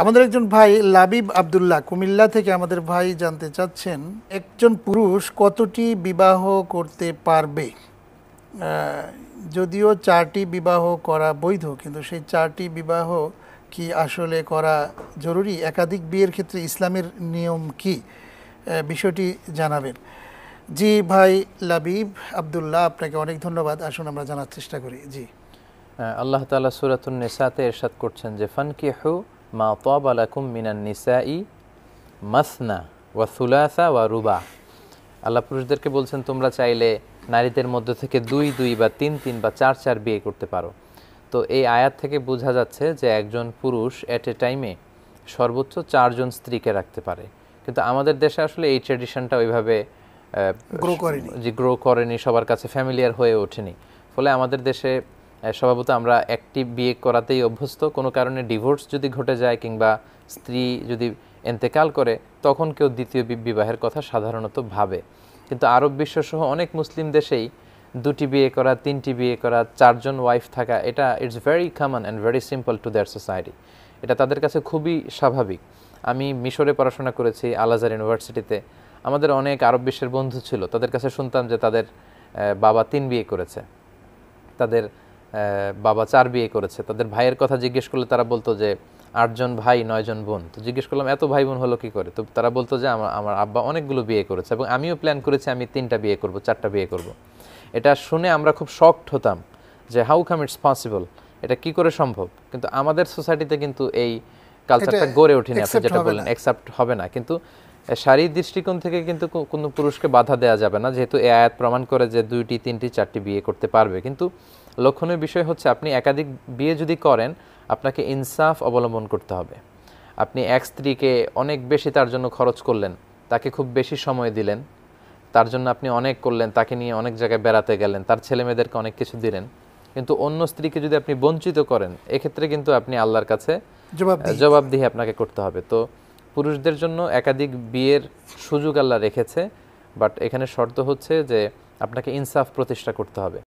আমাদের একজন ভাই লাবিব আবদুল্লাহ কুমিল্লা থেকে আমাদের ভাই জানতে চাচ্ছেন একজন পুরুষ কতটি বিবাহ করতে পারবে যদিও চারটি বিবাহ করা বৈধ কিন্তু সেই চারটি বিবাহ কি আসলে করা জরুরি একাধিক বিয়ের ক্ষেত্রে ইসলামের নিয়ম কি বিষয়টি জানাবেন জি ভাই লাবিব আবদুল্লাহ আপনাকে অনেক ধন্যবাদ আসুন আমরা জানার চেষ্টা করি জি আল্লাহ তালা সুরাতুন নেসাতে এরশাদ করছেন যে ফানকি হু মা তবালাকুম মিনান নিসাই মাসনা ওয়া সুলাসা ওয়া রুবা আল্লাহ পুরুষদেরকে বলছেন তোমরা চাইলে নারীদের মধ্যে থেকে দুই দুই বা তিন তিন বা চার চার বিয়ে করতে পারো তো এই আয়াত থেকে বোঝা যাচ্ছে যে একজন পুরুষ অ্যাট এ টাইমে সর্বোচ্চ চারজন স্ত্রীকে রাখতে পারে কিন্তু আমাদের দেশে আসলে এই ট্রেডিশনটা ওইভাবে গ্রো করেনি যে গ্রো করেনি সবার কাছে ফ্যামিলিয়ার হয়ে ওঠেনি ফলে আমাদের দেশে স্বভাবত আমরা একটি বিয়ে করাতেই অভ্যস্ত কোনো কারণে ডিভোর্স যদি ঘটে যায় কিংবা স্ত্রী যদি এন্তেকাল করে তখন কেউ দ্বিতীয় বিবাহের কথা সাধারণত ভাবে কিন্তু আরব বিশ্বসহ অনেক মুসলিম দেশেই দুটি বিয়ে করা তিনটি বিয়ে করা চারজন ওয়াইফ থাকা এটা it's very common and very simple to their society এটা তাদের কাছে খুবই স্বাভাবিক আমি মিশরে পড়াশোনা করেছি আলাজার ইউনিভার্সিটিতে আমাদের অনেক আরব বিশ্বের বন্ধু ছিল তাদের কাছে শুনতাম যে তাদের বাবা তিন বিয়ে করেছে তাদের বাবা চার বিয়ে করেছে তাদের ভাইয়ের কথা জিজ্ঞেস করলে তারা বলতো যে আটজন ভাই নয়জন বোন তো জিজ্ঞেস করলাম এত ভাই বোন হলো কি করে তো তারা বলতো যে আমার আমার আব্বা অনেকগুলো বিয়ে করেছে এবং আমিও প্ল্যান করেছি আমি তিনটা বিয়ে করব চারটা বিয়ে করব। এটা শুনে আমরা খুব শক্ট হতাম যে হাউ কাম ইটস পসিবল এটা কি করে সম্ভব কিন্তু আমাদের সোসাইটিতে কিন্তু এই কালচারটা গড়ে ওঠেনি আপনি যেটা বললেন অ্যাকসেপ্ট হবে না কিন্তু শারীরিক দৃষ্টিকোণ থেকে কিন্তু কোনো পুরুষকে বাধা দেওয়া যাবে না যেহেতু এ আয়াত প্রমাণ করে যে দুইটি তিনটি চারটি বিয়ে করতে পারবে কিন্তু লক্ষণীয় বিষয় হচ্ছে আপনি একাধিক বিয়ে যদি করেন আপনাকে ইনসাফ অবলম্বন করতে হবে আপনি এক স্ত্রীকে অনেক বেশি তার জন্য খরচ করলেন তাকে খুব বেশি সময় দিলেন তার জন্য আপনি অনেক করলেন তাকে নিয়ে অনেক জায়গায় বেড়াতে গেলেন তার ছেলেমেয়েদেরকে অনেক কিছু দিলেন কিন্তু অন্য স্ত্রীকে যদি আপনি বঞ্চিত করেন এক্ষেত্রে কিন্তু আপনি আল্লাহর কাছে জবাবদিহি আপনাকে করতে হবে তো পুরুষদের জন্য একাধিক বিয়ের সুযোগ আল্লাহ রেখেছে বাট এখানে শর্ত হচ্ছে যে আপনাকে ইনসাফ প্রতিষ্ঠা করতে হবে